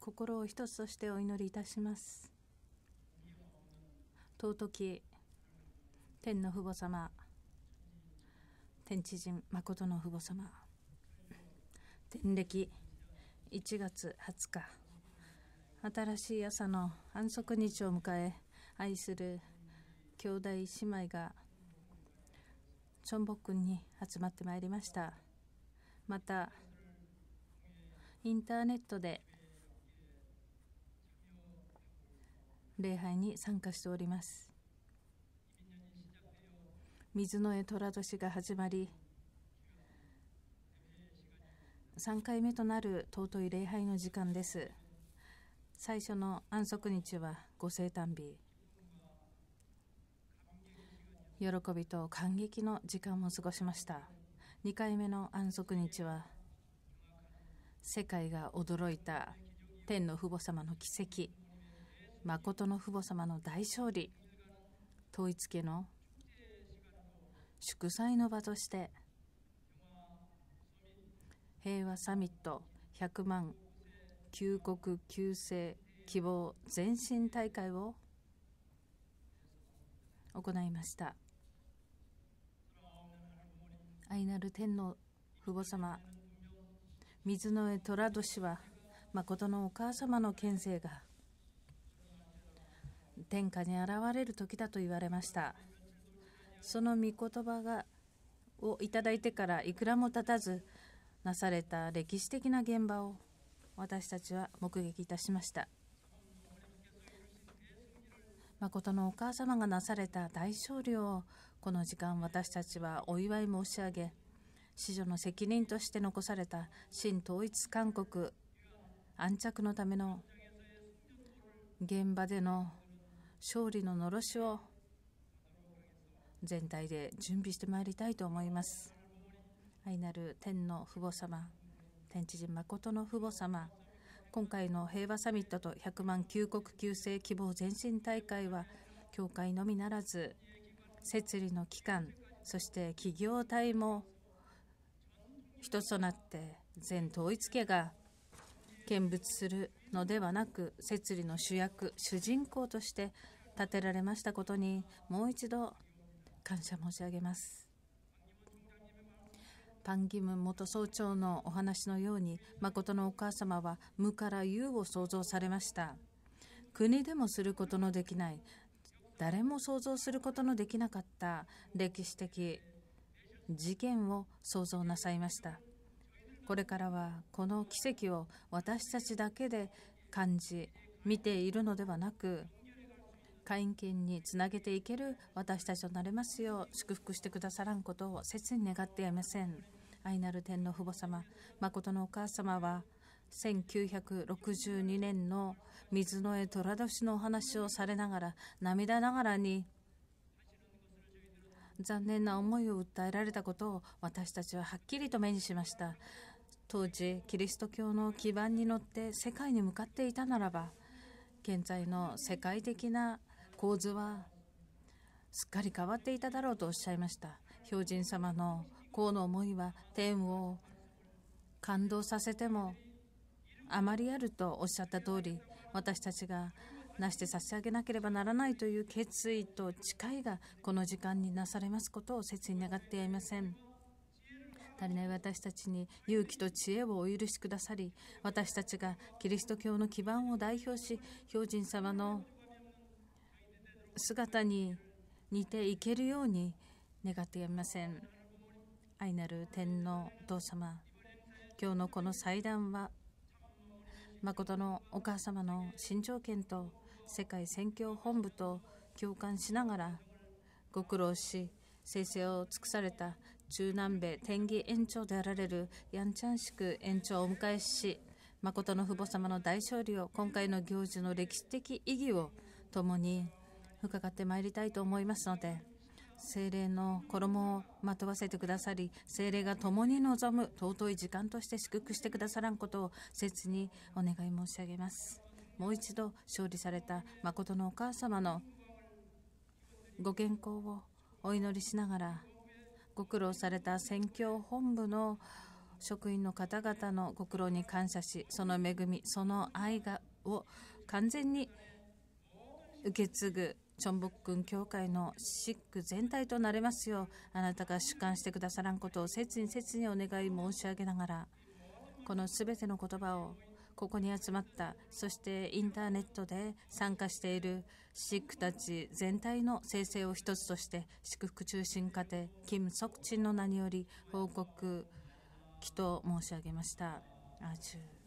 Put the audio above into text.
心を一つとしてお祈りいたします尊き天の父母様天地人誠の父母様天暦1月20日新しい朝の安息日を迎え愛する兄弟姉妹がチョンボックンに集まってまいりましたまたインターネットで礼拝に参加しております水の絵寅年が始まり3回目となる尊い礼拝の時間です最初の安息日はご生誕日喜びと感激の時間を過ごしました2回目の安息日は世界が驚いた天の父母様の奇跡誠の父母様の大勝利統一家の祝祭の場として平和サミット100万救国救世希望前進大会を行いました愛なる天の父母様水の上虎年は誠のお母様の県政が天下に現れる時だと言われましたその御言葉がをいただいてからいくらも経たずなされた歴史的な現場を私たちは目撃いたしました誠のお母様がなされた大勝利をこの時間私たちはお祝い申し上げ子女の責任として残された新統一韓国安着のための現場での勝利ののろしを全体で準備してまいりたいと思います愛なる天の父母様天知人誠の父母様今回の平和サミットと100万旧国旧世希望前進大会は教会のみならず設理の機関そして企業体も一つとなって全統一家が見物するのではなく摂理の主役主人公として立てられましたことにもう一度感謝申し上げますパン・ギム元総長のお話のように誠のお母様は無から有を創造されました国でもすることのできない誰も想像することのできなかった歴史的事件を想像なさいましたこれからはこの奇跡を私たちだけで感じ見ているのではなく会員権につなげていける私たちとなれますよう祝福してくださらんことを切に願ってやめせん愛なる天の父母様誠のお母様は1962年の水の絵寅年のお話をされながら涙ながらに残念な思いを訴えられたことを私たちははっきりと目にしました当時キリスト教の基盤に乗って世界に向かっていたならば現在の世界的な構図はすっかり変わっていただろうとおっしゃいました標人様の功の思いは天を感動させてもあまりあるとおっしゃった通り私たちがなして差し上げなければならないという決意と誓いがこの時間になされますことを切に願ってやいません。足りない私たちに勇気と知恵をお許しくださり私たちがキリスト教の基盤を代表し標人様の姿に似ていけるように願ってやみません愛なる天皇お父様今日のこの祭壇は誠のお母様の新条件と世界宣教本部と共感しながらご苦労し生成を尽くされた中南米天義延長であられるヤンチャンシク延長をお迎えし誠の父母様の大勝利を今回の行事の歴史的意義を共に伺ってまいりたいと思いますので精霊の衣をまとわせてくださり精霊が共に望む尊い時間として祝福してくださらんことを切にお願い申し上げますもう一度勝利された誠のお母様のご健康をお祈りしながらご苦労された選挙本部の職員の方々のご苦労に感謝しその恵みその愛がを完全に受け継ぐチョンボックン協会のシック全体となれますようあなたが主観してくださらんことを切に切にお願い申し上げながらこのすべての言葉をここに集まった、そしてインターネットで参加しているシックたち全体の生成を一つとして、祝福中心家庭、キム・ソクチンの名により報告、祈祷申し上げました。アュ